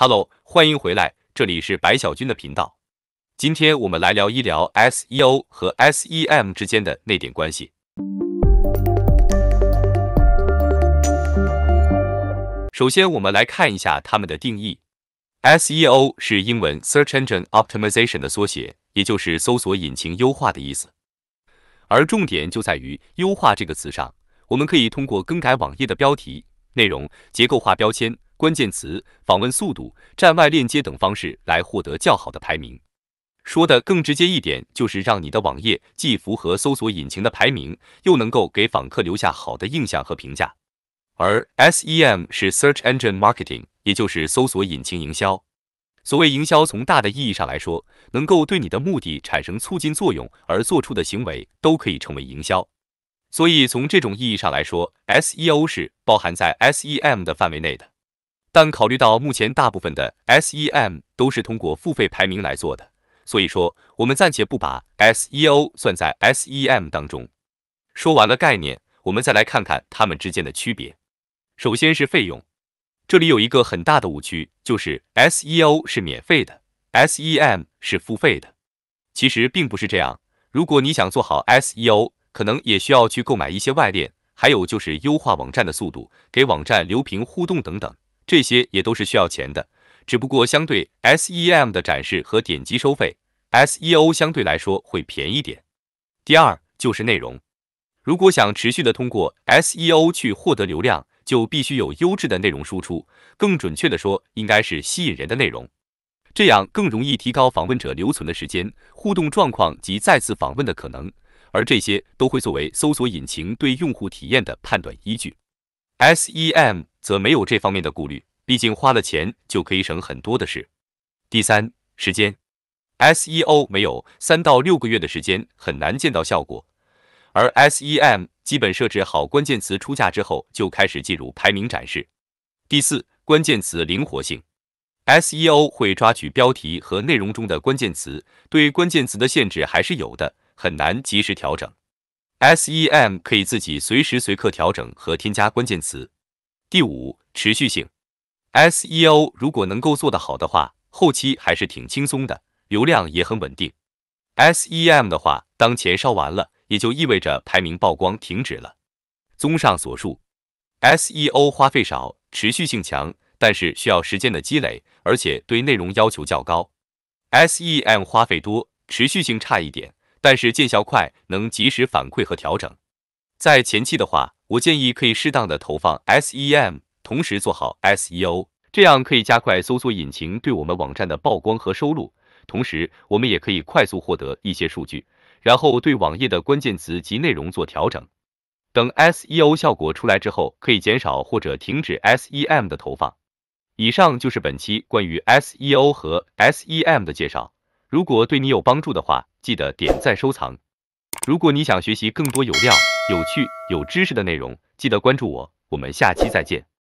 Hello，欢迎回来，这里是白小军的频道。今天我们来聊一聊 SEO 和 SEM 之间的那点关系。首先，我们来看一下它们的定义。SEO 是英文 Search Engine Optimization 的缩写，也就是搜索引擎优化的意思。而重点就在于“优化”这个词上。我们可以通过更改网页的标题、内容、结构化标签。关键词、访问速度、站外链接等方式来获得较好的排名。说的更直接一点，就是让你的网页既符合搜索引擎的排名，又能够给访客留下好的印象和评价。而 SEM 是 Search Engine Marketing，也就是搜索引擎营销。所谓营销，从大的意义上来说，能够对你的目的产生促进作用而做出的行为都可以成为营销。所以从这种意义上来说，SEO 是包含在 SEM 的范围内的。但考虑到目前大部分的 SEM 都是通过付费排名来做的，所以说我们暂且不把 SEO 算在 SEM 当中。说完了概念，我们再来看看它们之间的区别。首先是费用，这里有一个很大的误区，就是 SEO 是免费的，SEM 是付费的。其实并不是这样，如果你想做好 SEO，可能也需要去购买一些外链，还有就是优化网站的速度，给网站留评互动等等。这些也都是需要钱的，只不过相对 SEM 的展示和点击收费，SEO 相对来说会便宜点。第二就是内容，如果想持续的通过 SEO 去获得流量，就必须有优质的内容输出，更准确的说，应该是吸引人的内容，这样更容易提高访问者留存的时间、互动状况及再次访问的可能，而这些都会作为搜索引擎对用户体验的判断依据。SEM。则没有这方面的顾虑，毕竟花了钱就可以省很多的事。第三，时间，SEO 没有三到六个月的时间很难见到效果，而 SEM 基本设置好关键词出价之后就开始进入排名展示。第四，关键词灵活性，SEO 会抓取标题和内容中的关键词，对关键词的限制还是有的，很难及时调整。SEM 可以自己随时随刻调整和添加关键词。第五，持续性，SEO 如果能够做得好的话，后期还是挺轻松的，流量也很稳定。SEM 的话，当钱烧完了，也就意味着排名曝光停止了。综上所述，SEO 花费少，持续性强，但是需要时间的积累，而且对内容要求较高。SEM 花费多，持续性差一点，但是见效快，能及时反馈和调整。在前期的话，我建议可以适当的投放 SEM，同时做好 SEO，这样可以加快搜索引擎对我们网站的曝光和收录，同时我们也可以快速获得一些数据，然后对网页的关键词及内容做调整。等 SEO 效果出来之后，可以减少或者停止 SEM 的投放。以上就是本期关于 SEO 和 SEM 的介绍，如果对你有帮助的话，记得点赞收藏。如果你想学习更多有料，有趣有知识的内容，记得关注我，我们下期再见。